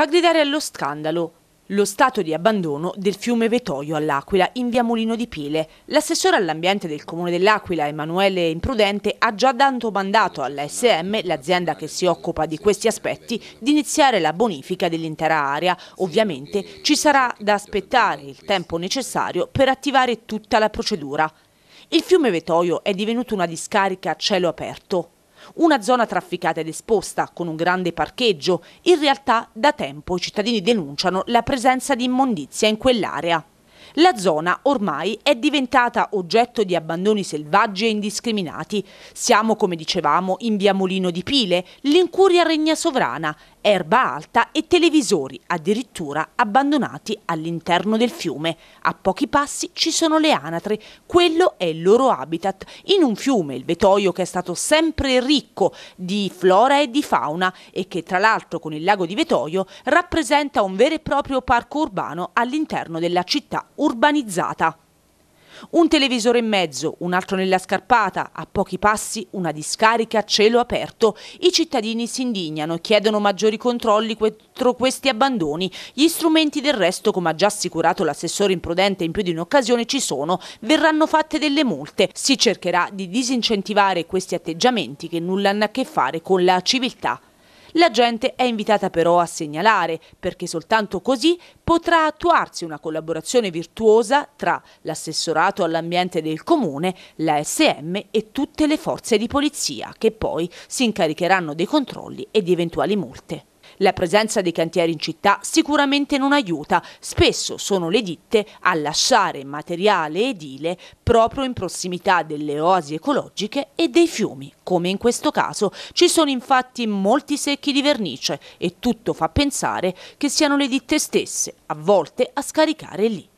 fa gridare allo scandalo lo stato di abbandono del fiume Vetoio all'Aquila in via Molino di Pile. L'assessore all'ambiente del comune dell'Aquila, Emanuele Imprudente, ha già dato mandato all'ASM, l'azienda che si occupa di questi aspetti, di iniziare la bonifica dell'intera area. Ovviamente ci sarà da aspettare il tempo necessario per attivare tutta la procedura. Il fiume Vetoio è divenuto una discarica a cielo aperto. Una zona trafficata ed esposta, con un grande parcheggio. In realtà da tempo i cittadini denunciano la presenza di immondizia in quell'area. La zona ormai è diventata oggetto di abbandoni selvaggi e indiscriminati. Siamo, come dicevamo, in via Molino di Pile, l'incuria regna sovrana erba alta e televisori addirittura abbandonati all'interno del fiume. A pochi passi ci sono le anatre, quello è il loro habitat, in un fiume, il Vetoio che è stato sempre ricco di flora e di fauna e che tra l'altro con il lago di Vetoio rappresenta un vero e proprio parco urbano all'interno della città urbanizzata. Un televisore in mezzo, un altro nella scarpata, a pochi passi una discarica a cielo aperto. I cittadini si indignano e chiedono maggiori controlli contro questi abbandoni. Gli strumenti del resto, come ha già assicurato l'assessore imprudente in più di un'occasione, ci sono. Verranno fatte delle multe. Si cercherà di disincentivare questi atteggiamenti che nulla hanno a che fare con la civiltà la gente è invitata però a segnalare, perché soltanto così potrà attuarsi una collaborazione virtuosa tra l'assessorato all'ambiente del comune, la SM e tutte le forze di polizia, che poi si incaricheranno dei controlli e di eventuali multe. La presenza dei cantieri in città sicuramente non aiuta, spesso sono le ditte a lasciare materiale edile proprio in prossimità delle oasi ecologiche e dei fiumi, come in questo caso. Ci sono infatti molti secchi di vernice e tutto fa pensare che siano le ditte stesse, a volte a scaricare lì.